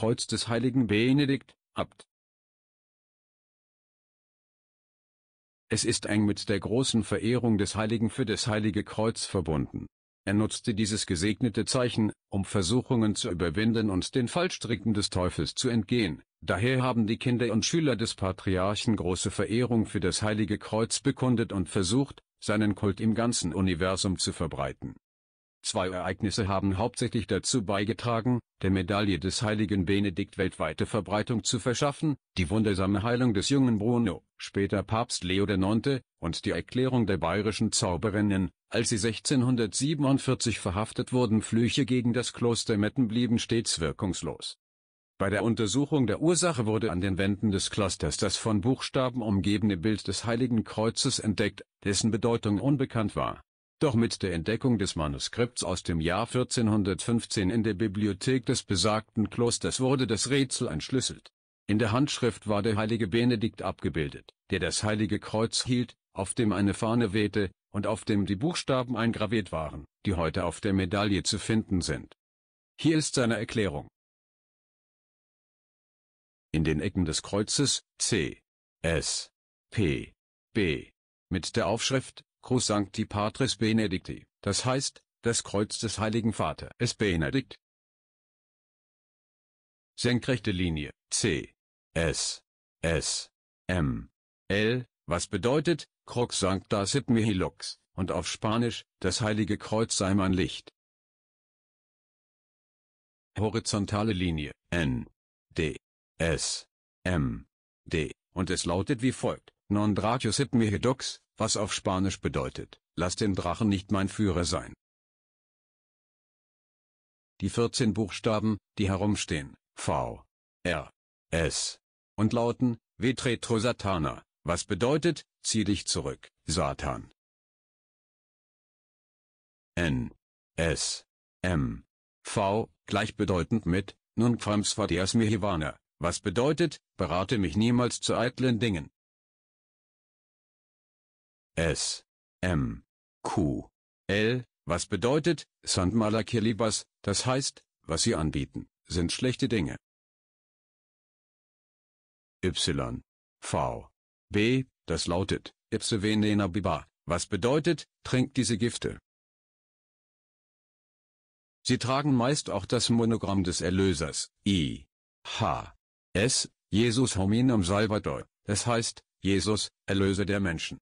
Kreuz des heiligen Benedikt, Abt. Es ist eng mit der großen Verehrung des Heiligen für das Heilige Kreuz verbunden. Er nutzte dieses gesegnete Zeichen, um Versuchungen zu überwinden und den Fallstricken des Teufels zu entgehen. Daher haben die Kinder und Schüler des Patriarchen große Verehrung für das Heilige Kreuz bekundet und versucht, seinen Kult im ganzen Universum zu verbreiten. Zwei Ereignisse haben hauptsächlich dazu beigetragen, der Medaille des heiligen Benedikt weltweite Verbreitung zu verschaffen, die wundersame Heilung des jungen Bruno, später Papst Leo IX., und die Erklärung der bayerischen Zauberinnen, als sie 1647 verhaftet wurden Flüche gegen das Kloster Metten blieben stets wirkungslos. Bei der Untersuchung der Ursache wurde an den Wänden des Klosters das von Buchstaben umgebene Bild des Heiligen Kreuzes entdeckt, dessen Bedeutung unbekannt war. Doch mit der Entdeckung des Manuskripts aus dem Jahr 1415 in der Bibliothek des besagten Klosters wurde das Rätsel entschlüsselt. In der Handschrift war der heilige Benedikt abgebildet, der das heilige Kreuz hielt, auf dem eine Fahne wehte, und auf dem die Buchstaben eingraviert waren, die heute auf der Medaille zu finden sind. Hier ist seine Erklärung. In den Ecken des Kreuzes C, S, P, B, mit der Aufschrift Cruz Sancti Patris Benedicti, das heißt, das Kreuz des Heiligen Vaters es Benedikt. Senkrechte Linie, C, S, S, M, L, was bedeutet, Crux Sancta sit mihi lux, und auf Spanisch, das Heilige Kreuz sei mein Licht. Horizontale Linie, N, D, S, M, D, und es lautet wie folgt. Non dratius id me hedox, was auf Spanisch bedeutet, lass den Drachen nicht mein Führer sein. Die 14 Buchstaben, die herumstehen, V, R, S, und lauten, Vetretro Satana, was bedeutet, zieh dich zurück, Satan. N, S, M, V, gleichbedeutend mit, nun quams vadias mihivana, was bedeutet, berate mich niemals zu eitlen Dingen, S. M. Q. L, was bedeutet, Sandmala Kirlibas, das heißt, was sie anbieten, sind schlechte Dinge. Y. V. B, das lautet, Ipse Venena Biba, was bedeutet, trinkt diese Gifte. Sie tragen meist auch das Monogramm des Erlösers, I. H. S, Jesus Hominum Salvador, das heißt, Jesus, Erlöser der Menschen.